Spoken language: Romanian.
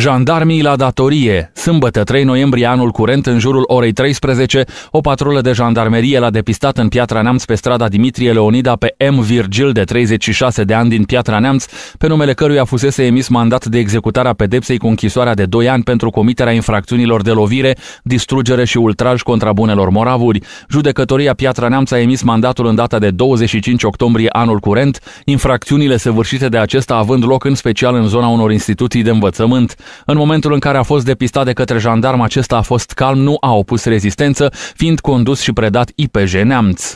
Jandarmii la datorie. Sâmbătă 3 noiembrie anul curent, în jurul orei 13, o patrulă de jandarmerie l-a depistat în Piatra Neamț pe strada Dimitrie Leonida pe M. Virgil de 36 de ani din Piatra Neamț, pe numele căruia fusese emis mandat de executare a pedepsei cu închisoarea de 2 ani pentru comiterea infracțiunilor de lovire, distrugere și ultraj contra bunelor moravuri. Judecătoria Piatra Neamț a emis mandatul în data de 25 octombrie anul curent, infracțiunile săvârșite de acesta având loc în special în zona unor instituții de învățământ. În momentul în care a fost depistat de către jandarm, acesta a fost calm, nu a opus rezistență, fiind condus și predat IPJ Neamț.